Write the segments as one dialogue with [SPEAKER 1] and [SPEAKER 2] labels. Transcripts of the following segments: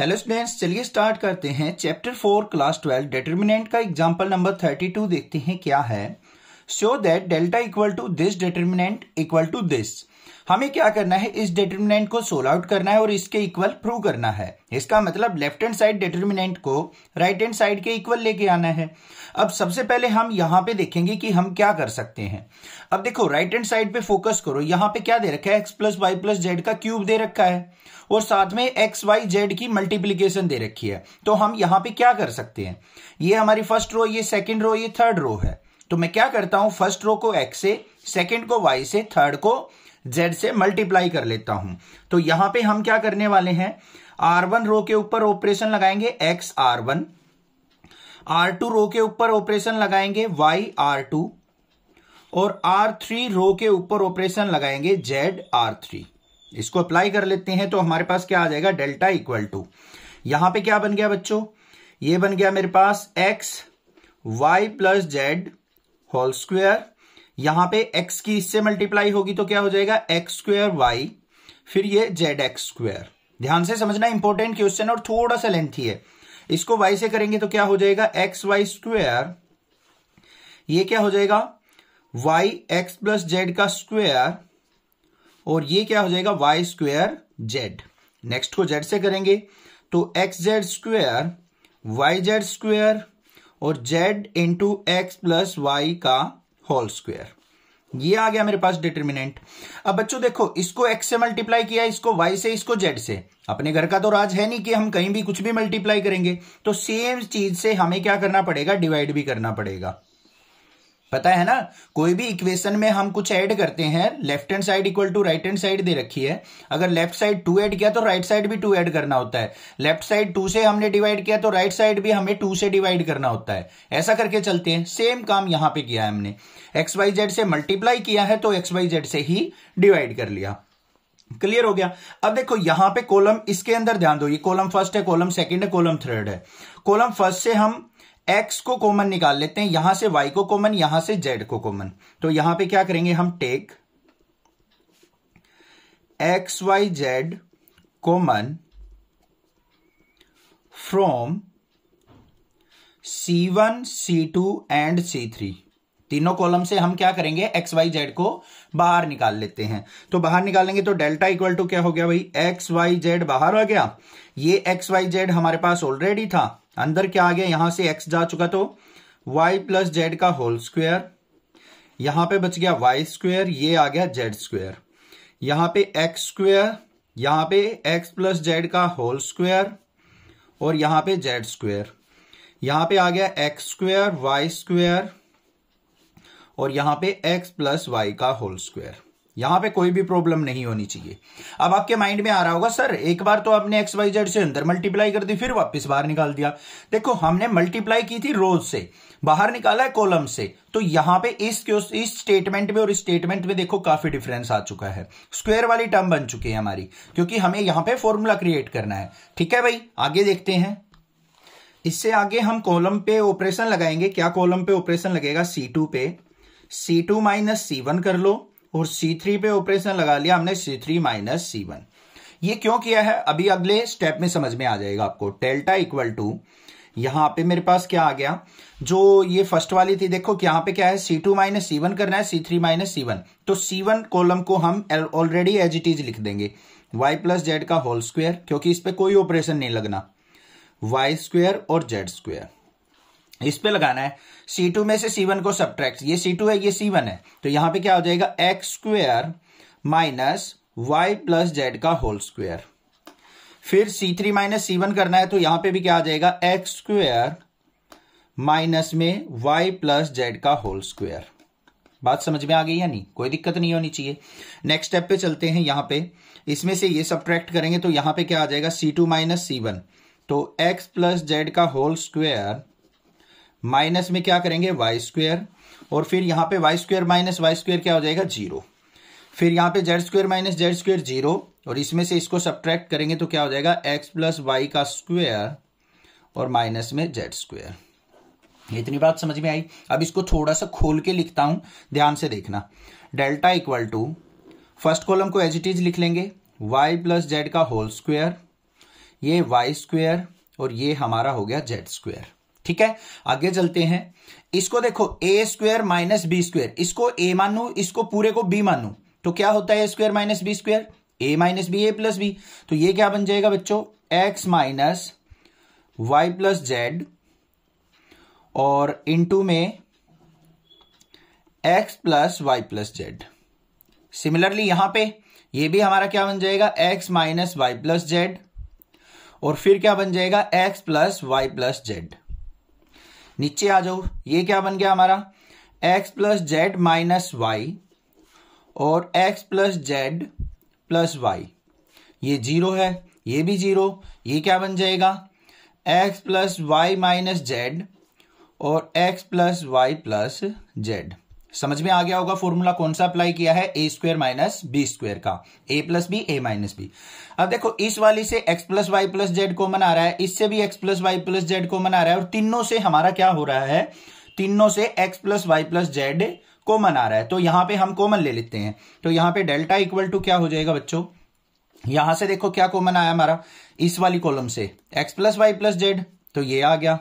[SPEAKER 1] hello students चलिए start करते हैं chapter four class twelve determinant का एग्जाम्पल नंबर थर्टी टू देखते हैं क्या है so that delta equal to this determinant equal to this हमें क्या करना है इस डिटर्मिनेंट को सोल आउट करना है और इसके इक्वल प्रूव करना है इसका मतलब लेफ्ट हैंड साइड डिटर्मिनेंट को राइट हैंड साइड के इक्वल लेके आना है अब सबसे पहले हम यहां पे देखेंगे कि हम क्या कर सकते हैं अब देखो राइट हैंड साइड पे फोकस करो यहां पे क्या दे रखा है x plus y plus Z का क्यूब दे रखा है और साथ में एक्स वाई जेड की मल्टीप्लीकेशन दे रखी है तो हम यहां पे क्या कर सकते हैं ये हमारी फर्स्ट रो ये सेकेंड रो ये थर्ड रो है तो मैं क्या करता हूं फर्स्ट रो को एक्स से सेकेंड को वाई से थर्ड को जेड से मल्टीप्लाई कर लेता हूं तो यहां पे हम क्या करने वाले हैं आर वन रो के ऊपर ऑपरेशन लगाएंगे x R one R two row के ऊपर ऑपरेशन लगाएंगे वाई आर टू और आर थ्री रो के ऊपर ऑपरेशन लगाएंगे जेड आर थ्री इसको अप्लाई कर लेते हैं तो हमारे पास क्या आ जाएगा डेल्टा इक्वल टू यहां पे क्या बन गया बच्चों ये बन गया मेरे पास x y plus z whole square यहां पे x की इससे मल्टीप्लाई होगी तो क्या हो जाएगा एक्स स्क्वेयर वाई फिर ये जेड एक्स स्क्वेयर ध्यान से समझना इंपॉर्टेंट क्वेश्चन और थोड़ा सा लेंथी है इसको y से करेंगे तो क्या हो जाएगा एक्स वाई स्क्वेयर ये क्या हो जाएगा y x प्लस जेड का स्क्वेयर और ये क्या हो जाएगा वाई स्क्वेयर जेड नेक्स्ट को जेड से करेंगे तो X Z square Y Z square और Z into x plus Y का होल स्क्वायर ये आ गया मेरे पास डिटर्मिनेंट अब बच्चों देखो इसको x से मल्टीप्लाई किया इसको y से इसको z से अपने घर का तो राज है नहीं कि हम कहीं भी कुछ भी मल्टीप्लाई करेंगे तो सेम चीज से हमें क्या करना पड़ेगा डिवाइड भी करना पड़ेगा पता है ना कोई भी इक्वेशन में हम कुछ ऐड करते हैं left hand side equal to right hand side दे रखी है अगर लेफ्ट साइड टू ऐड किया तो राइट साइड भी टू ऐड करना होता है लेफ्ट साइड टू से हमने डिवाइड किया तो राइट साइड भी हमें टू से डिवाइड करना होता है ऐसा करके चलते हैं सेम काम यहां पे किया है हमने एक्स वाई जेड से मल्टीप्लाई किया है तो एक्स वाई जेड से ही डिवाइड कर लिया क्लियर हो गया अब देखो यहां पे कॉलम इसके अंदर ध्यान दो ये कॉलम फर्स्ट है कॉलम सेकंड है कॉलम थर्ड है कॉलम फर्स्ट से हम एक्स को कॉमन निकाल लेते हैं यहां से वाई को कॉमन यहां से जेड को कॉमन तो यहां पे क्या करेंगे हम take x y z common from C one C two and C three तीनों कॉलम से हम क्या करेंगे एक्स वाई जेड को बाहर निकाल लेते हैं तो बाहर निकालेंगे तो डेल्टा इक्वल टू क्या हो गया भाई एक्स वाई जेड बाहर आ गया ये एक्स वाई जेड हमारे पास ऑलरेडी था अंदर क्या आ गया यहां से एक्स जा चुका तो वाई प्लस जेड का होल स्क्वेयर यहां पे बच गया वाई स्क्वेयर ये आ गया जेड स्क्वेयर यहां पे एक्स स्क्वेयर यहां पे एक्स प्लस जेड का होल स्क्वेयर और यहां पे जेड स्क्वेयर यहां पे आ गया एक्स स्क्वायर वाई स्क्वायर और यहां पे x प्लस वाई का होल स्क्वायर यहां पे कोई भी प्रॉब्लम नहीं होनी चाहिए अब आपके माइंड में आ रहा होगा सर एक बार तो आपने एक्स वाई जेड से अंदर मल्टीप्लाई कर दी फिर वापस बाहर निकाल दिया देखो हमने मल्टीप्लाई की थी रोज से बाहर निकाला है कॉलम से तो यहां पे इस इस स्टेटमेंट में और इस स्टेटमेंट में देखो काफी डिफरेंस आ चुका है स्क्वायर वाली टर्म बन चुकी है हमारी क्योंकि हमें यहां पर फॉर्मूला क्रिएट करना है ठीक है भाई आगे देखते हैं इससे आगे हम कॉलम पे ऑपरेशन लगाएंगे क्या कॉलम पे ऑपरेशन लगेगा सी टू पे C two minus C one कर लो और सी थ्री पे ऑपरेशन लगा लिया हमने C three minus C one ये क्यों किया है अभी अगले स्टेप में समझ में आ जाएगा आपको डेल्टा इक्वल टू यहां पे मेरे पास क्या आ गया जो ये फर्स्ट वाली थी देखो यहां पे क्या है C two minus C one करना है C three minus C one तो सी वन कॉलम को हम ऑलरेडी एज इट इज लिख देंगे y प्लस जेड का होल स्क्वायर क्योंकि इस पर कोई ऑपरेशन नहीं लगना वाई स्क्वायर और जेड स्क्वायर इस पे लगाना है C2 में से C1 को सब्ट्रैक्ट ये C2 है ये C1 है तो यहां पे क्या हो जाएगा x square minus y plus Z का होल स्क्वेयर फिर C3 थ्री माइनस सी करना है तो यहां पे भी क्या आ जाएगा एक्स स्क्वेयर माइनस में वाई प्लस जेड का होल स्क्वेयर बात समझ में आ गई या नहीं कोई दिक्कत नहीं होनी चाहिए नेक्स्ट स्टेप पे चलते हैं यहां पे इसमें से ये सब्ट्रैक्ट करेंगे तो यहां पे क्या आ जाएगा C two minus C one तो एक्स प्लस जेड का होल स्क्वेयर माइनस में क्या करेंगे वाई स्क्वेयर और फिर यहाँ पे y square minus y square क्या हो जाएगा जीरो फिर यहां पे z square minus z square zero और इसमें से इसको सब्ट्रैक्ट करेंगे तो क्या हो जाएगा एक्स प्लस वाई का स्क्वेयर और माइनस में जेड स्क्वेयर इतनी बात समझ में आई अब इसको थोड़ा सा खोल के लिखता हूं ध्यान से देखना delta equal to first column को एज इट इज लिख लेंगे वाई प्लस जेड का होल स्क्वेयर ये वाई स्क्वेयर और ये हमारा हो गया जेड स्क्वेयर ठीक है आगे चलते हैं इसको देखो a square minus b square इसको ए मानू इसको पूरे को बी मानू तो क्या होता है a square minus b square a minus b a plus b तो ये क्या बन जाएगा बच्चों x minus y plus z और इनटू में x plus y plus z similarly यहां पे ये भी हमारा क्या बन जाएगा x minus y plus z और फिर क्या बन जाएगा x plus y plus z नीचे आ जाओ ये क्या बन गया हमारा x plus z minus y और x plus z plus y ये जीरो है ये भी जीरो ये क्या बन जाएगा x plus y minus z और x plus y plus z समझ में आ गया होगा फॉर्मूला कौन सा अप्लाई किया है a square minus b square का a plus b a minus b अब देखो इस वाली से x plus y plus z common आ रहा है इससे भी x plus y plus z common आ रहा है और तीनों से हमारा क्या हो रहा है तीनों से x plus y plus z common आ रहा है तो यहां पर हम कॉमन ले लेते हैं तो यहां पर डेल्टा इक्वल टू क्या हो जाएगा बच्चों यहां से देखो क्या कॉमन आया हमारा इस वाली कॉलम से x plus y plus z तो ये आ गया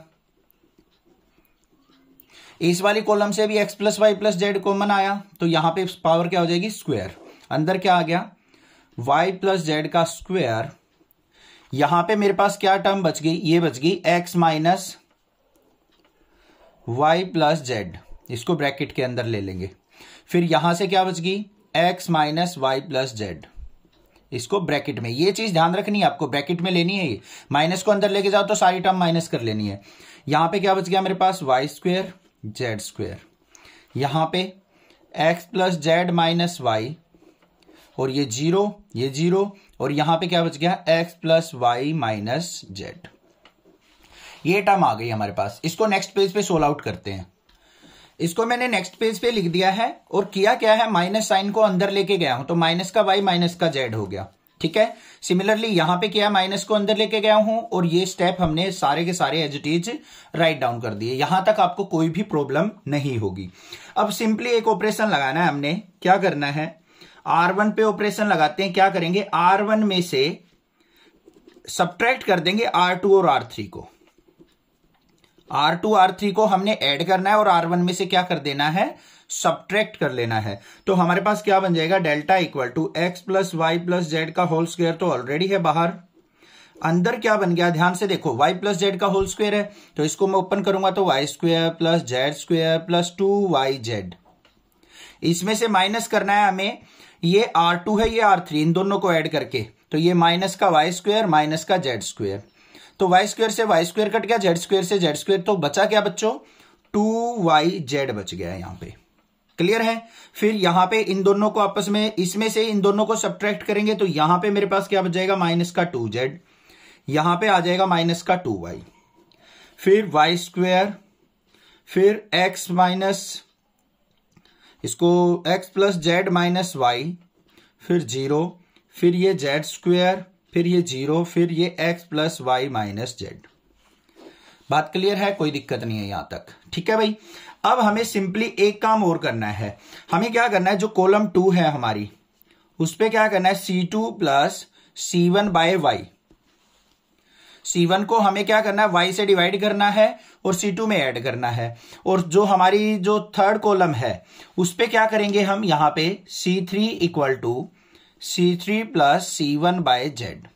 [SPEAKER 1] इस वाली कॉलम से भी x plus y plus z common आया तो यहां पे पावर क्या हो जाएगी स्क्वायर अंदर क्या आ गया वाई प्लस जेड का स्क्वायर यहां पे मेरे पास क्या टर्म बच गई ये बच गई x minus y plus z इसको ब्रैकेट के अंदर ले लेंगे फिर यहां से क्या बच गई x minus y plus z इसको ब्रैकेट में ये चीज ध्यान रखनी है आपको ब्रैकेट में लेनी है ये माइनस को अंदर लेके जाओ तो सारी टर्म माइनस कर लेनी है यहां पे क्या बच गया मेरे पास वाई स्क्वेयर जेड स्क्वेयर यहां पे x plus z minus y और ये जीरो ये जीरो और यहां पे क्या बच गया x plus y minus z ये टर्म आ गई हमारे पास इसको नेक्स्ट पेज पे सोल आउट करते हैं इसको मैंने नेक्स्ट पेज पे लिख दिया है और किया क्या है माइनस साइन को अंदर लेके गया हूं तो माइनस का वाई माइनस का जेड हो गया ठीक है सिमिलरली यहां पे क्या माइनस को अंदर लेके गया हूं और ये स्टेप हमने सारे के सारे एजिटीज राइट डाउन कर दिए यहां तक आपको कोई भी प्रॉब्लम नहीं होगी अब सिंपली एक ऑपरेशन लगाना है हमने क्या करना है आर वन पे ऑपरेशन लगाते हैं क्या करेंगे आर वन में से सब्ट्रैक्ट कर देंगे आर टू और आर थ्री को आर टू आर थ्री को हमने ऐड करना है और आर वन में से क्या कर देना है सब्ट्रैक्ट कर लेना है तो हमारे पास क्या बन जाएगा delta equal to x plus y plus Z का होल स्क्वायर तो ऑलरेडी है बाहर अंदर क्या बन गया ध्यान से देखो y प्लस जेड का होल स्क्वायर है तो इसको मैं ओपन करूंगा तो y square plus z square plus two y z इसमें से माइनस करना है हमें ये r2 है ये r3 इन दोनों को ऐड करके तो ये माइनस का वाई स्क्वायर माइनस का जेड स्क्वायर तो वाई स्क्वायर से वाई स्क्वायर कट गया जेड स्क्वायर से जेड स्क्वायर तो बचा क्या बच्चों टू वाई जेड बच गया यहां पर क्लियर है फिर यहां पे इन दोनों को आपस में इसमें से इन दोनों को सब्ट्रैक्ट करेंगे तो यहां पे मेरे पास क्या बच जाएगा माइनस का टू जेड यहां पर आ जाएगा माइनस का टू वाई फिर वाई स्क्वेयर फिर एक्स माइनस इसको x plus z minus y फिर जीरो फिर ये जेड स्क्वेयर फिर ये जीरो फिर ये x plus y minus z बात क्लियर है कोई दिक्कत नहीं है यहां तक ठीक है भाई अब हमें सिंपली एक काम और करना है हमें क्या करना है जो कॉलम टू है हमारी उस पर क्या करना है C two plus C one by y C one को हमें क्या करना है वाई से डिवाइड करना है और सी टू में ऐड करना है और जो हमारी जो थर्ड कॉलम है उस पर क्या करेंगे हम यहां पे C three equal to C three plus C one by z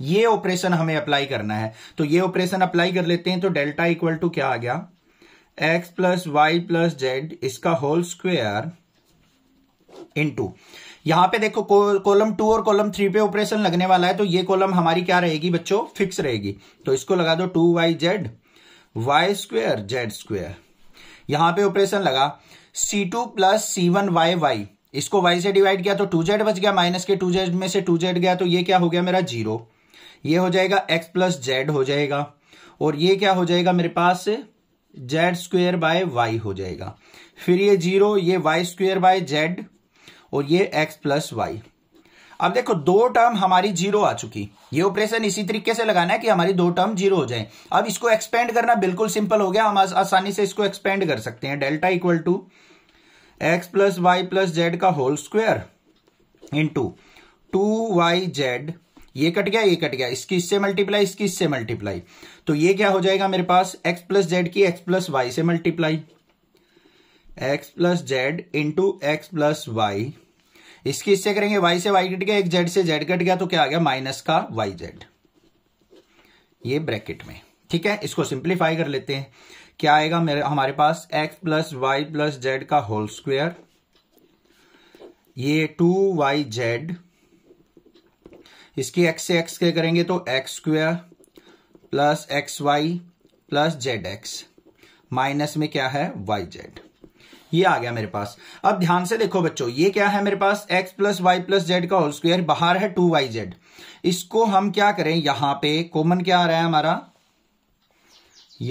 [SPEAKER 1] ये ऑपरेशन हमें अप्लाई करना है तो ये ऑपरेशन अप्लाई कर लेते हैं तो डेल्टा इक्वल टू क्या आ गया x plus y plus z इसका होल स्क्वेयर इंटू यहां पे देखो कॉलम टू और कॉलम थ्री पे ऑपरेशन लगने वाला है तो ये कॉलम हमारी क्या रहेगी बच्चों फिक्स रहेगी तो इसको लगा दो two y z y square z square यहां पे ऑपरेशन लगा C two plus C one y y इसको वाई से डिवाइड किया तो टू जेड बच गया माइनस के टू जेड में से टू जेड गया तो ये क्या हो गया मेरा जीरो ये हो जाएगा एक्स प्लस जेड हो जाएगा और ये क्या हो जाएगा मेरे पास जेड स्क्वेयर बाय वाई हो जाएगा फिर ये जीरो ये वाई स्क्वेयर बाय जेड और ये एक्स प्लस वाई अब देखो दो टर्म हमारी जीरो आ चुकी ये ऑपरेशन इसी तरीके से लगाना है कि हमारी दो टर्म जीरो हो जाए अब इसको एक्सपेंड करना बिल्कुल सिंपल हो गया हम आसानी से इसको एक्सपेंड कर सकते हैं delta equal to x plus y plus Z का whole square into two y z ये कट गया ये कट गया इसकी इससे मल्टीप्लाई इसकी इससे मल्टीप्लाई तो ये क्या हो जाएगा मेरे पास एक्स प्लस जेड की एक्स प्लस वाई से multiply x plus z into x plus y इसकी इससे करेंगे वाई से वाई कट गया एक जेड से जेड कट गया तो क्या आ गया माइनस का वाई जेड ये ब्रैकेट में ठीक है इसको सिंप्लीफाई कर लेते हैं क्या आएगा मेरे हमारे पास x plus y plus Z का होल स्क्वेयर ये टू वाई जेड इसकी x से x के करेंगे तो x square plus x y plus z x minus में क्या है वाई जेड ये आ गया मेरे पास अब ध्यान से देखो बच्चों ये क्या है मेरे पास x plus y plus Z का होल स्क्वायर बाहर है टू वाई जेड इसको हम क्या करें यहां पे कॉमन क्या आ रहा है हमारा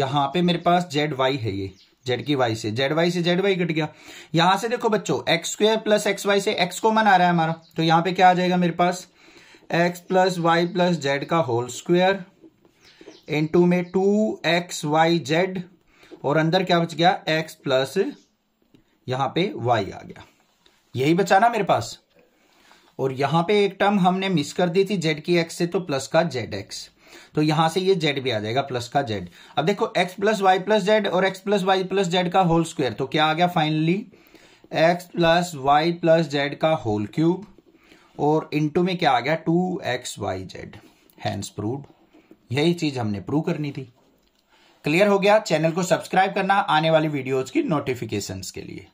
[SPEAKER 1] यहां पे मेरे पास जेड वाई है ये जेड की वाई से जेड वाई से जेड वाई कट गया यहां से देखो बच्चों x square plus x y से एक्स कॉमन आ रहा है हमारा तो यहां पे क्या आ जाएगा मेरे पास x plus y plus Z का होल स्क्वायर इनटू में टू एक्स वाई जेड और अंदर क्या बच गया एक्स प्लस यहां पे वाई आ गया यही बचा ना मेरे पास और यहां पे एक टर्म हमने मिस कर दी थी जेड की एक्स से तो प्लस का जेड एक्स तो यहां से ये जेड भी आ जाएगा प्लस का जेड अब देखो x plus y plus z और x plus y plus Z का होल स्क्वायर तो क्या आ गया finally x plus y plus Z का होल क्यूब और इनटू में क्या आ गया two x y z hence proved यही चीज हमने प्रूव करनी थी क्लियर हो गया चैनल को सब्सक्राइब करना आने वाली वीडियोज की नोटिफिकेशन के लिए